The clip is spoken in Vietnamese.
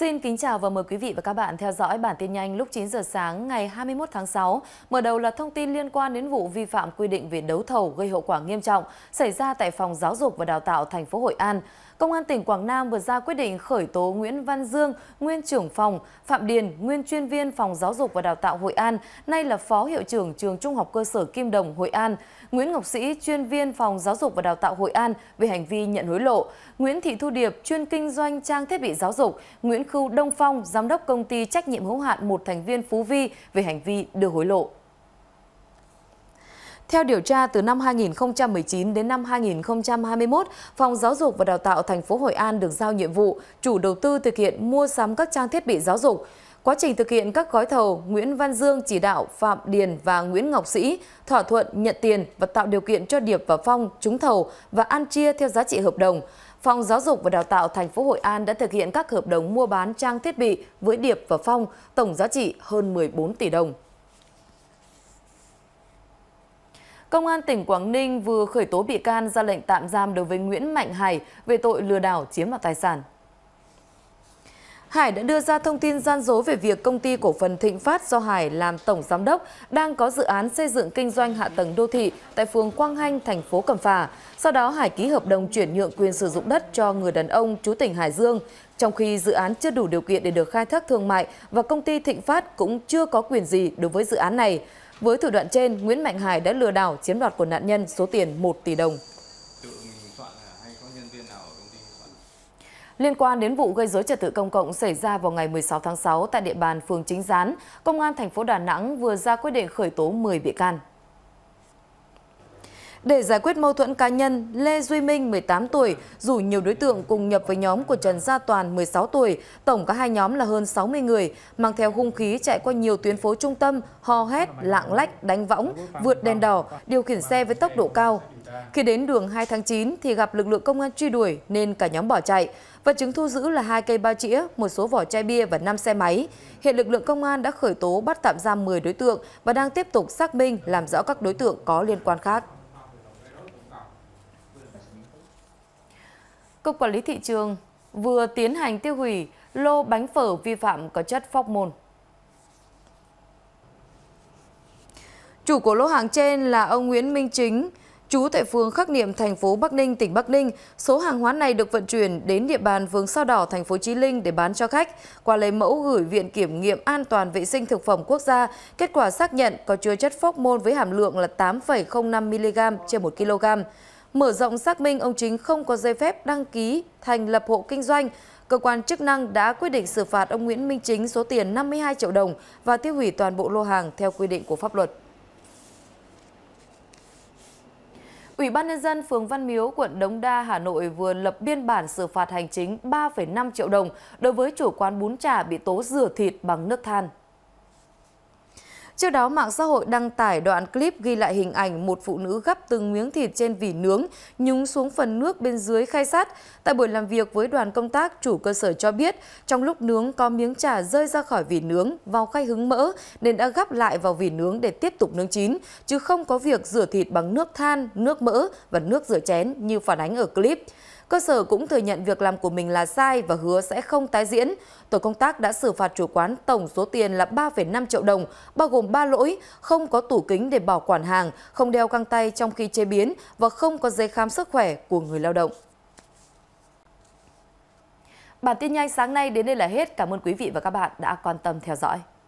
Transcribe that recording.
Xin kính chào và mời quý vị và các bạn theo dõi bản tin nhanh lúc 9 giờ sáng ngày 21 tháng 6. Mở đầu là thông tin liên quan đến vụ vi phạm quy định về đấu thầu gây hậu quả nghiêm trọng xảy ra tại phòng giáo dục và đào tạo thành phố Hội An. Công an tỉnh Quảng Nam vừa ra quyết định khởi tố Nguyễn Văn Dương, nguyên trưởng phòng, Phạm Điền, nguyên chuyên viên phòng giáo dục và đào tạo Hội An, nay là phó hiệu trưởng trường Trung học cơ sở Kim Đồng Hội An, Nguyễn Ngọc Sĩ, chuyên viên phòng giáo dục và đào tạo Hội An về hành vi nhận hối lộ, Nguyễn Thị Thu Điệp, chuyên kinh doanh trang thiết bị giáo dục, Nguyễn Khưu Đông Phong, giám đốc công ty trách nhiệm hữu hạn một thành viên Phú Vi về hành vi đưa hối lộ. Theo điều tra, từ năm 2019 đến năm 2021, Phòng Giáo dục và Đào tạo thành phố Hội An được giao nhiệm vụ chủ đầu tư thực hiện mua sắm các trang thiết bị giáo dục. Quá trình thực hiện các gói thầu, Nguyễn Văn Dương chỉ đạo Phạm Điền và Nguyễn Ngọc Sĩ thỏa thuận nhận tiền và tạo điều kiện cho Điệp và Phong trúng thầu và ăn chia theo giá trị hợp đồng. Phòng Giáo dục và Đào tạo thành phố Hội An đã thực hiện các hợp đồng mua bán trang thiết bị với Điệp và Phong, tổng giá trị hơn 14 tỷ đồng. Công an tỉnh Quảng Ninh vừa khởi tố bị can ra lệnh tạm giam đối với Nguyễn Mạnh Hải về tội lừa đảo chiếm đoạt tài sản. Hải đã đưa ra thông tin gian dối về việc công ty cổ phần Thịnh Phát do Hải làm tổng giám đốc đang có dự án xây dựng kinh doanh hạ tầng đô thị tại phường Quang Hanh, thành phố Cẩm Phả. Sau đó Hải ký hợp đồng chuyển nhượng quyền sử dụng đất cho người đàn ông chú tỉnh Hải Dương, trong khi dự án chưa đủ điều kiện để được khai thác thương mại và công ty Thịnh Phát cũng chưa có quyền gì đối với dự án này. Với thủ đoạn trên, Nguyễn Mạnh Hải đã lừa đảo chiếm đoạt của nạn nhân số tiền 1 tỷ đồng. Liên quan đến vụ gây dối trật tự công cộng xảy ra vào ngày 16 tháng 6 tại địa bàn phường Chính Gián, Công an thành phố Đà Nẵng vừa ra quyết định khởi tố 10 bị can. Để giải quyết mâu thuẫn cá nhân, Lê Duy Minh 18 tuổi rủ nhiều đối tượng cùng nhập với nhóm của Trần Gia Toàn 16 tuổi, tổng cả hai nhóm là hơn 60 người, mang theo hung khí chạy qua nhiều tuyến phố trung tâm, hò hét, lạng lách, đánh võng, vượt đèn đỏ, điều khiển xe với tốc độ cao. Khi đến đường 2 tháng 9 thì gặp lực lượng công an truy đuổi nên cả nhóm bỏ chạy. Vật chứng thu giữ là hai cây ba chĩa, một số vỏ chai bia và 5 xe máy. Hiện lực lượng công an đã khởi tố bắt tạm giam 10 đối tượng và đang tiếp tục xác minh làm rõ các đối tượng có liên quan khác. Cục Quản lý Thị trường vừa tiến hành tiêu hủy lô bánh phở vi phạm có chất phóc môn. Chủ của lô hàng trên là ông Nguyễn Minh Chính, chú tại phường Khắc Niệm, thành phố Bắc Ninh, tỉnh Bắc Ninh. Số hàng hóa này được vận chuyển đến địa bàn phường Sao Đỏ, thành phố Chí Linh để bán cho khách. Qua lấy mẫu gửi Viện Kiểm nghiệm An toàn Vệ sinh Thực phẩm Quốc gia, kết quả xác nhận có chứa chất phóc môn với hàm lượng là 8,05mg trên 1kg. Mở rộng xác minh, ông Chính không có giấy phép đăng ký thành lập hộ kinh doanh. Cơ quan chức năng đã quyết định xử phạt ông Nguyễn Minh Chính số tiền 52 triệu đồng và tiêu hủy toàn bộ lô hàng theo quy định của pháp luật. Ủy ban Nhân dân phường Văn Miếu, quận Đống Đa, Hà Nội vừa lập biên bản xử phạt hành chính 3,5 triệu đồng đối với chủ quán bún chả bị tố rửa thịt bằng nước than. Trước đó, mạng xã hội đăng tải đoạn clip ghi lại hình ảnh một phụ nữ gắp từng miếng thịt trên vỉ nướng, nhúng xuống phần nước bên dưới khay sắt. Tại buổi làm việc với đoàn công tác, chủ cơ sở cho biết trong lúc nướng có miếng chả rơi ra khỏi vỉ nướng vào khay hứng mỡ nên đã gắp lại vào vỉ nướng để tiếp tục nướng chín, chứ không có việc rửa thịt bằng nước than, nước mỡ và nước rửa chén như phản ánh ở clip. Cơ sở cũng thừa nhận việc làm của mình là sai và hứa sẽ không tái diễn. Tổ công tác đã xử phạt chủ quán tổng số tiền là 3,5 triệu đồng, bao gồm 3 lỗi, không có tủ kính để bảo quản hàng, không đeo găng tay trong khi chế biến và không có giấy khám sức khỏe của người lao động. Bản tin nhanh sáng nay đến đây là hết. Cảm ơn quý vị và các bạn đã quan tâm theo dõi.